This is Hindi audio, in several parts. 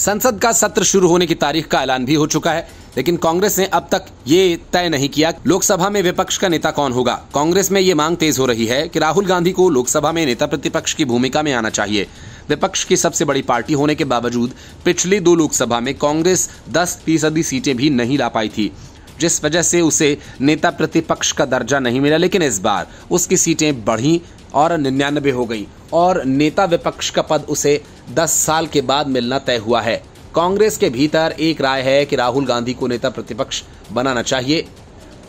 संसद का सत्र शुरू होने की तारीख का ऐलान भी हो चुका है लेकिन कांग्रेस ने अब तक ये तय नहीं किया लोकसभा में विपक्ष का नेता कौन होगा कांग्रेस में ये मांग तेज हो रही है कि राहुल गांधी को लोकसभा में नेता प्रतिपक्ष की भूमिका में आना चाहिए विपक्ष की सबसे बड़ी पार्टी होने के बावजूद पिछली दो लोकसभा में कांग्रेस दस फीसदी सीटें भी नहीं ला पाई थी जिस वजह से उसे नेता प्रतिपक्ष का दर्जा नहीं मिला लेकिन इस बार उसकी सीटें बढ़ी और निन्यानबे हो गई और नेता विपक्ष का पद उसे 10 साल के बाद मिलना तय हुआ है कांग्रेस के भीतर एक राय है कि राहुल गांधी को नेता प्रतिपक्ष बनाना चाहिए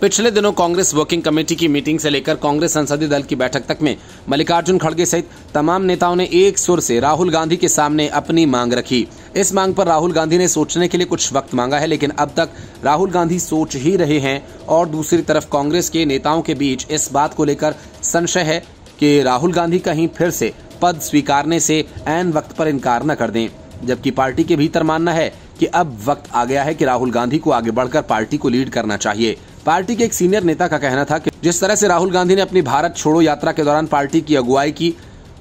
पिछले दिनों कांग्रेस वर्किंग कमेटी की मीटिंग से लेकर कांग्रेस संसदीय दल की बैठक तक में मल्लिकार्जुन खड़गे सहित तमाम नेताओं ने एक सुर से राहुल गांधी के सामने अपनी मांग रखी इस मांग पर राहुल गांधी ने सोचने के लिए कुछ वक्त मांगा है लेकिन अब तक राहुल गांधी सोच ही रहे हैं और दूसरी तरफ कांग्रेस के नेताओं के बीच इस बात को लेकर संशय है कि राहुल गांधी कहीं फिर से पद स्वीकारने से ऐन वक्त पर इनकार न कर दें जबकि पार्टी के भीतर मानना है कि अब वक्त आ गया है कि राहुल गांधी को आगे बढ़कर पार्टी को लीड करना चाहिए पार्टी के एक सीनियर नेता का कहना था कि जिस तरह से राहुल गांधी ने अपनी भारत छोड़ो यात्रा के दौरान पार्टी की अगुवाई की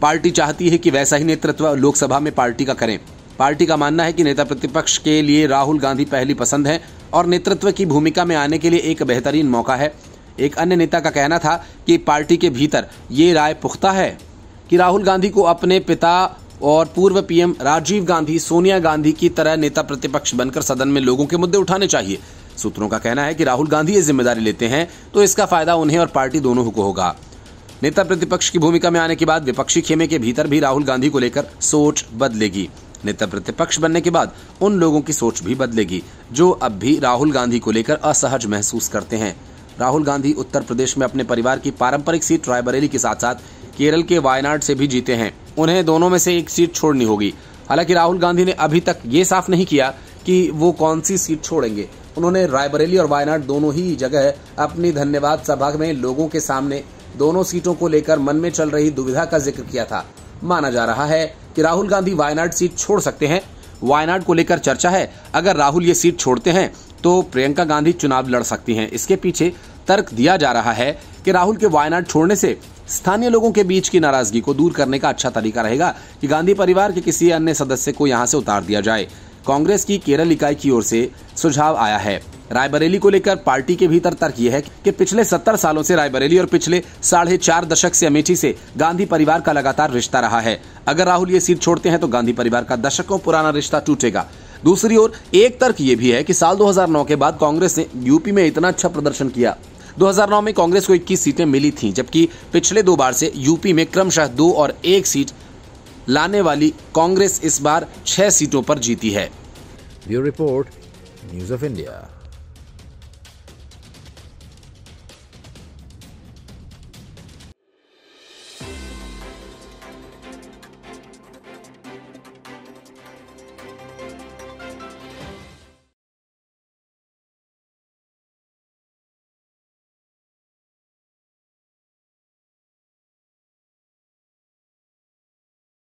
पार्टी चाहती है कि वैसा ही नेतृत्व लोकसभा में पार्टी का करें पार्टी का मानना है कि नेता प्रतिपक्ष के लिए राहुल गांधी पहली पसंद है और नेतृत्व की भूमिका में आने के लिए एक बेहतरीन मौका है एक अन्य नेता का कहना था कि पार्टी के भीतर ये राय पुख्ता है कि राहुल गांधी को अपने पिता और पूर्व पीएम राजीव गांधी सोनिया गांधी की तरह नेता प्रतिपक्ष बनकर सदन में लोगों के मुद्दे उठाने चाहिए सूत्रों का कहना है कि राहुल गांधी ये जिम्मेदारी लेते हैं तो इसका फायदा उन्हें और पार्टी दोनों को होगा नेता प्रतिपक्ष की भूमिका में आने के बाद विपक्षी खेमे के भीतर भी राहुल गांधी को लेकर सोच बदलेगी नेता प्रतिपक्ष बनने के बाद उन लोगों की सोच भी बदलेगी जो अब भी राहुल गांधी को लेकर असहज महसूस करते हैं राहुल गांधी उत्तर प्रदेश में अपने परिवार की पारंपरिक सीट रायबरेली के साथ साथ केरल के वायनाड से भी जीते हैं उन्हें दोनों में से एक सीट छोड़नी होगी हालांकि राहुल गांधी ने अभी तक ये साफ नहीं किया कि वो कौन सी सीट छोड़ेंगे उन्होंने रायबरेली और वायनाड दोनों ही जगह अपनी धन्यवाद सभा में लोगों के सामने दोनों सीटों को लेकर मन में चल रही दुविधा का जिक्र किया था माना जा रहा है कि राहुल गांधी वायनाड सीट छोड़ सकते हैं वायनाड को लेकर चर्चा है अगर राहुल ये सीट छोड़ते हैं तो प्रियंका गांधी चुनाव लड़ सकती हैं इसके पीछे तर्क दिया जा रहा है कि राहुल के वायनाड छोड़ने से स्थानीय लोगों के बीच की नाराजगी को दूर करने का अच्छा तरीका रहेगा कि गांधी परिवार के किसी अन्य सदस्य को यहाँ से उतार दिया जाए कांग्रेस की केरल इकाई की ओर से सुझाव आया है रायबरेली को लेकर पार्टी के भीतर तर्क यह है कि पिछले सत्तर सालों से रायबरेली और पिछले साढ़े चार दशक से अमेठी से गांधी परिवार का लगातार रिश्ता रहा है अगर राहुल ये सीट छोड़ते हैं तो गांधी परिवार का दशकों पुराना रिश्ता टूटेगा दूसरी ओर एक तर्क ये भी है कि साल 2009 के बाद कांग्रेस ने यूपी में इतना अच्छा प्रदर्शन किया 2009 में कांग्रेस को 21 सीटें मिली थीं जबकि पिछले दो बार से यूपी में क्रमशः दो और एक सीट लाने वाली कांग्रेस इस बार छह सीटों पर जीती है bureau report news of India